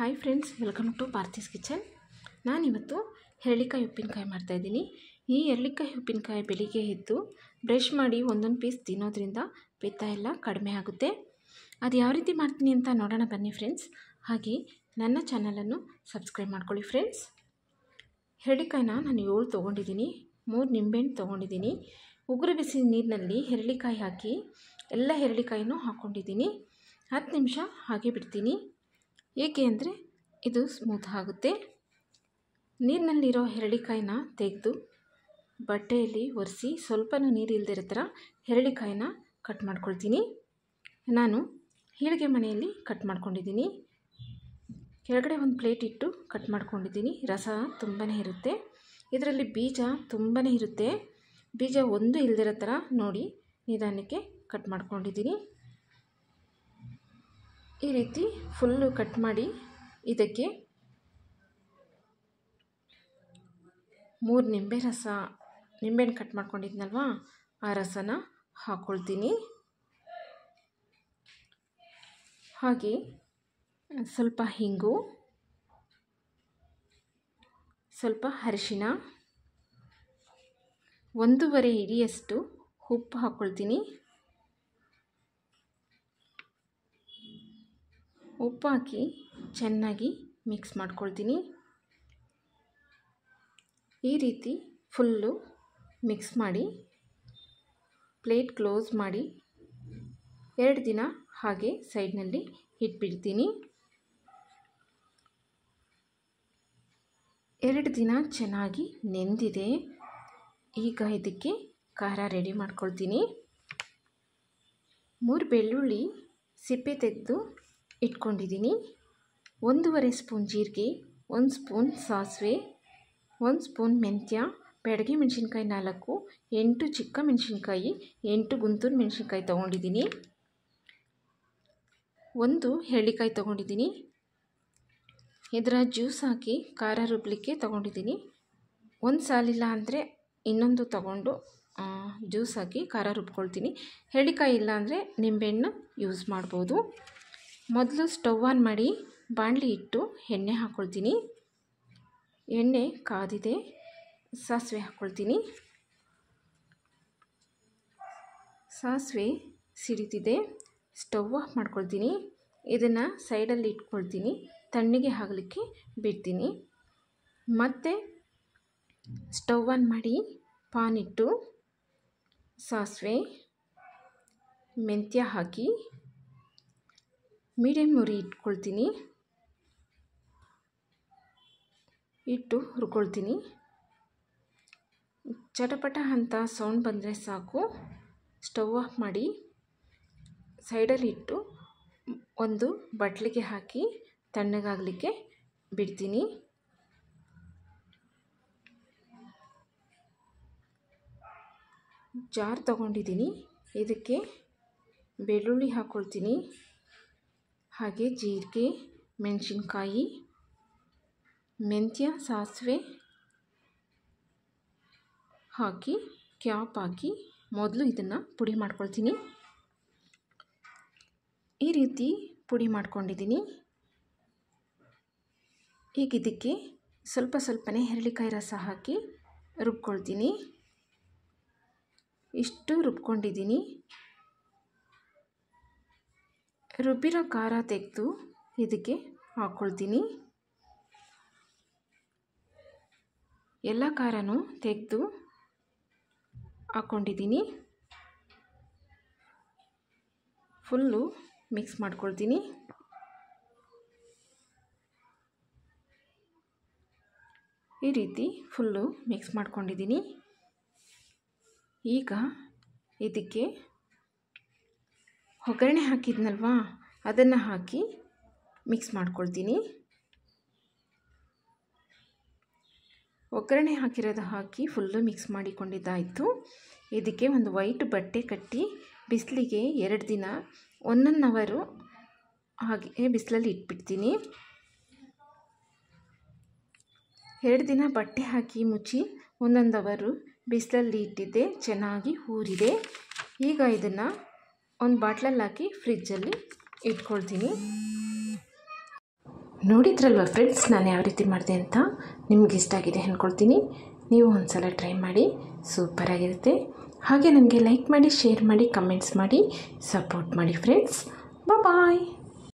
hi friends welcome to Parthi's kitchen ನಾನಿವತ್ತು ಎರಳಿಕಾಯಿ ಉಪ್ಪಿನಕಾಯಿ ಮಾಡ್ತಾಯಿದ್ದೀನಿ ಈ ಎರಳಿಕಾಯಿ ಉಪ್ಪಿನಕಾಯಿ ಬೆಳಿಗ್ಗೆ ಎದ್ದು ಬ್ರಷ್ ಮಾಡಿ ಒಂದೊಂದು ಪೀಸ್ ತಿನ್ನೋದ್ರಿಂದ ಪಿತ್ತ ಎಲ್ಲ ಕಡಿಮೆ ಆಗುತ್ತೆ ಅದು ಯಾವ ರೀತಿ ಮಾಡ್ತೀನಿ ಅಂತ ನೋಡೋಣ ಬನ್ನಿ ಫ್ರೆಂಡ್ಸ್ ಹಾಗೆ ನನ್ನ ಚಾನಲನ್ನು ಸಬ್ಸ್ಕ್ರೈಬ್ ಮಾಡ್ಕೊಳ್ಳಿ ಫ್ರೆಂಡ್ಸ್ ಎರಳಿಕಾಯಿನ ನಾನು ಏಳು ತೊಗೊಂಡಿದ್ದೀನಿ ಮೂರು ನಿಂಬೆಹಣ್ಣು ತೊಗೊಂಡಿದ್ದೀನಿ ಉಗುರು ಬಿಸಿ ನೀರಿನಲ್ಲಿ ಹೆರಳಿಕಾಯಿ ಹಾಕಿ ಎಲ್ಲ ಎರಳಿಕಾಯಿನೂ ಹಾಕ್ಕೊಂಡಿದ್ದೀನಿ ಹತ್ತು ನಿಮಿಷ ಹಾಗೆ ಬಿಡ್ತೀನಿ ಏಕೆ ಅಂದರೆ ಇದು ಸ್ಮೂತ್ ಆಗುತ್ತೆ ನೀರಿನಲ್ಲಿರೋ ಹೆರಳಿಕಾಯಿನ ತೆಗೆದು ಬಟ್ಟೆಯಲ್ಲಿ ಒರೆಸಿ ಸ್ವಲ್ಪನೂ ಇಲ್ಲದಿರೋ ಥರ ಹೆರಳಿಕಾಯಿನ ಕಟ್ ಮಾಡ್ಕೊಳ್ತೀನಿ ನಾನು ಹೀಳಿಗೆ ಮನೆಯಲ್ಲಿ ಕಟ್ ಮಾಡ್ಕೊಂಡಿದ್ದೀನಿ ಕೆಳಗಡೆ ಒಂದು ಪ್ಲೇಟ್ ಇಟ್ಟು ಕಟ್ ಮಾಡ್ಕೊಂಡಿದ್ದೀನಿ ರಸ ತುಂಬಾ ಇರುತ್ತೆ ಇದರಲ್ಲಿ ಬೀಜ ತುಂಬಾ ಇರುತ್ತೆ ಬೀಜ ಒಂದು ಇಲ್ಲದಿರೋ ಥರ ನೋಡಿ ನಿಧಾನಕ್ಕೆ ಕಟ್ ಮಾಡ್ಕೊಂಡಿದ್ದೀನಿ ಈ ರೀತಿ ಫುಲ್ಲು ಕಟ್ ಮಾಡಿ ಇದಕ್ಕೆ ಮೂರು ನಿಂಬೆ ರಸ ನಿಂಬೆಹಣ್ಣು ಕಟ್ ಮಾಡ್ಕೊಂಡಿದ್ನಲ್ವಾ ಆ ರಸನ ಹಾಕ್ಕೊಳ್ತೀನಿ ಹಾಗೆ ಸ್ವಲ್ಪ ಹಿಂಗು ಸ್ವಲ್ಪ ಅರಿಶಿನ ಒಂದೂವರೆ ಇಡಿಯಷ್ಟು ಉಪ್ಪು ಹಾಕ್ಕೊಳ್ತೀನಿ ಉಪ್ಪಾಕಿ ಚೆನ್ನಾಗಿ ಮಿಕ್ಸ್ ಮಾಡ್ಕೊಳ್ತೀನಿ ಈ ರೀತಿ ಫುಲ್ಲು ಮಿಕ್ಸ್ ಮಾಡಿ ಪ್ಲೇಟ್ ಕ್ಲೋಸ್ ಮಾಡಿ ಎರಡು ದಿನ ಹಾಗೆ ಸೈಡ್ನಲ್ಲಿ ಇಟ್ಬಿಡ್ತೀನಿ ಎರಡು ದಿನ ಚೆನ್ನಾಗಿ ನೆಂದಿದೆ ಈಗ ಇದಕ್ಕೆ ಖಾರ ರೆಡಿ ಮಾಡ್ಕೊಳ್ತೀನಿ ಮೂರು ಬೆಳ್ಳುಳ್ಳಿ ಸಿಪ್ಪೆ ತೆಗೆದು ಇಟ್ಕೊಂಡಿದ್ದೀನಿ ಒಂದೂವರೆ ಸ್ಪೂನ್ ಜೀರಿಗೆ ಒಂದು ಸ್ಪೂನ್ ಸಾಸಿವೆ ಒಂದು ಸ್ಪೂನ್ ಮೆಂತ್ಯ ಬೆಡಗೆ ಮೆಣಸಿನ್ಕಾಯಿ ನಾಲ್ಕು ಎಂಟು ಚಿಕ್ಕ ಮೆಣಸಿನ್ಕಾಯಿ ಎಂಟು ಗುಂತೂರು ಮೆಣಸಿನ್ಕಾಯಿ ತೊಗೊಂಡಿದ್ದೀನಿ ಒಂದು ಹೆಳ್ಳಿಕಾಯಿ ತೊಗೊಂಡಿದ್ದೀನಿ ಇದರ ಜ್ಯೂಸ್ ಹಾಕಿ ಖಾರ ರುಬ್ಲಿಕ್ಕೆ ತೊಗೊಂಡಿದ್ದೀನಿ ಒಂದು ಸಾಲಿಲ್ಲ ಅಂದರೆ ಇನ್ನೊಂದು ತಗೊಂಡು ಜ್ಯೂಸ್ ಹಾಕಿ ಖಾರ ರುಬ್ಕೊಳ್ತೀನಿ ಹೆಳ್ಳಿಕಾಯಿ ಇಲ್ಲ ಅಂದರೆ ನಿಂಬೆಹಣ್ಣು ಯೂಸ್ ಮಾಡ್ಬೋದು ಮೊದಲು ಸ್ಟವ್ ಆನ್ ಮಾಡಿ ಬಾಣಲಿ ಇಟ್ಟು ಎಣ್ಣೆ ಹಾಕ್ಕೊಳ್ತೀನಿ ಎಣ್ಣೆ ಕಾದಿದೆ ಸಾಸಿವೆ ಹಾಕ್ಕೊಳ್ತೀನಿ ಸಾಸಿವೆ ಸಿಡಿತಿದೆ ಸ್ಟವ್ ಆಫ್ ಮಾಡ್ಕೊಳ್ತೀನಿ ಇದನ್ನು ಸೈಡಲ್ಲಿ ಇಟ್ಕೊಳ್ತೀನಿ ತಣ್ಣಗೆ ಆಗಲಿಕ್ಕೆ ಬಿಡ್ತೀನಿ ಮತ್ತು ಸ್ಟವ್ ಆನ್ ಮಾಡಿ ಪಾನ್ ಇಟ್ಟು ಸಾಸಿವೆ ಮೆಂತ್ಯ ಹಾಕಿ ಮೀಡಿಯಮ್ ಉರಿ ಇಟ್ಕೊಳ್ತೀನಿ ಇಟ್ಟು ಹುರ್ಕೊಳ್ತೀನಿ ಚಟಪಟ ಅಂತ ಸೌಂಡ್ ಬಂದರೆ ಸಾಕು ಸ್ಟವ್ ಆಫ್ ಮಾಡಿ ಸೈಡಲ್ಲಿ ಇಟ್ಟು ಒಂದು ಬಟ್ಲಿಗೆ ಹಾಕಿ ತಣ್ಣಗಾಗಲಿಕ್ಕೆ ಬಿಡ್ತೀನಿ ಜಾರ್ ತಗೊಂಡಿದ್ದೀನಿ ಇದಕ್ಕೆ ಬೆಳ್ಳುಳ್ಳಿ ಹಾಕ್ಕೊಳ್ತೀನಿ ಹಾಗೆ ಜೀರಿಗೆ ಮೆಣಸಿನ್ಕಾಯಿ ಮೆಂತ್ಯ ಸಾಸಿವೆ ಹಾಕಿ ಕ್ಯಾಪ್ ಹಾಕಿ ಮೊದಲು ಇದನ್ನು ಪುಡಿ ಮಾಡ್ಕೊಳ್ತೀನಿ ಈ ರೀತಿ ಪುಡಿ ಮಾಡ್ಕೊಂಡಿದ್ದೀನಿ ಈಗ ಇದಕ್ಕೆ ಸ್ವಲ್ಪ ಸ್ವಲ್ಪನೇ ಹೆರಳಿಕಾಯಿ ರಸ ಹಾಕಿ ರುಬ್ಕೊಳ್ತೀನಿ ಇಷ್ಟು ರುಬ್ಕೊಂಡಿದ್ದೀನಿ ರುಬ್ಬಿರೋ ಖಾರ ತೆಗೆದು ಇದಕ್ಕೆ ಹಾಕ್ಕೊಳ್ತೀನಿ ಎಲ್ಲ ಖಾರನೂ ತೆಗೆದು ಹಾಕ್ಕೊಂಡಿದ್ದೀನಿ ಫುಲ್ಲು ಮಿಕ್ಸ್ ಮಾಡ್ಕೊಳ್ತೀನಿ ಈ ರೀತಿ ಫುಲ್ಲು ಮಿಕ್ಸ್ ಮಾಡ್ಕೊಂಡಿದ್ದೀನಿ ಈಗ ಇದಕ್ಕೆ ಒಗ್ಗರಣೆ ಹಾಕಿದ್ನಲ್ವಾ ಅದನ್ನು ಹಾಕಿ ಮಿಕ್ಸ್ ಮಾಡ್ಕೊಳ್ತೀನಿ ಒಗ್ಗರಣೆ ಹಾಕಿರೋದು ಹಾಕಿ ಫುಲ್ಲು ಮಿಕ್ಸ್ ಮಾಡಿಕೊಂಡಿದ್ದಾಯಿತು ಇದಕ್ಕೆ ಒಂದು ವೈಟ್ ಬಟ್ಟೆ ಕಟ್ಟಿ ಬಿಸಿಲಿಗೆ ಎರಡು ದಿನ ಒಂದೊಂದು ಅವರು ಹಾಗೆ ಬಿಸಿಲಲ್ಲಿ ಇಟ್ಬಿಡ್ತೀನಿ ಎರಡು ದಿನ ಬಟ್ಟೆ ಹಾಕಿ ಮುಚ್ಚಿ ಒಂದೊಂದು ಅವರು ಬಿಸಿಲಲ್ಲಿ ಇಟ್ಟಿದ್ದೆ ಚೆನ್ನಾಗಿ ಊರಿದೆ ಈಗ ಇದನ್ನು ಒಂದು ಬಾಟ್ಲಲ್ಲಿ ಹಾಕಿ ಫ್ರಿಜ್ಜಲ್ಲಿ ಇಟ್ಕೊಳ್ತೀನಿ ನೋಡಿದ್ರಲ್ವ ಫ್ರೆಂಡ್ಸ್ ನಾನು ಯಾವ ರೀತಿ ಮಾಡಿದೆ ಅಂತ ನಿಮ್ಗೆ ಇಷ್ಟ ಆಗಿದೆ ಅಂದ್ಕೊಳ್ತೀನಿ ನೀವು ಒಂದು ಸಲ ಟ್ರೈ ಮಾಡಿ ಸೂಪರಾಗಿರುತ್ತೆ ಹಾಗೆ ನನಗೆ ಲೈಕ್ ಮಾಡಿ ಶೇರ್ ಮಾಡಿ ಕಮೆಂಟ್ಸ್ ಮಾಡಿ ಸಪೋರ್ಟ್ ಮಾಡಿ ಫ್ರೆಂಡ್ಸ್ ಬಾಯ್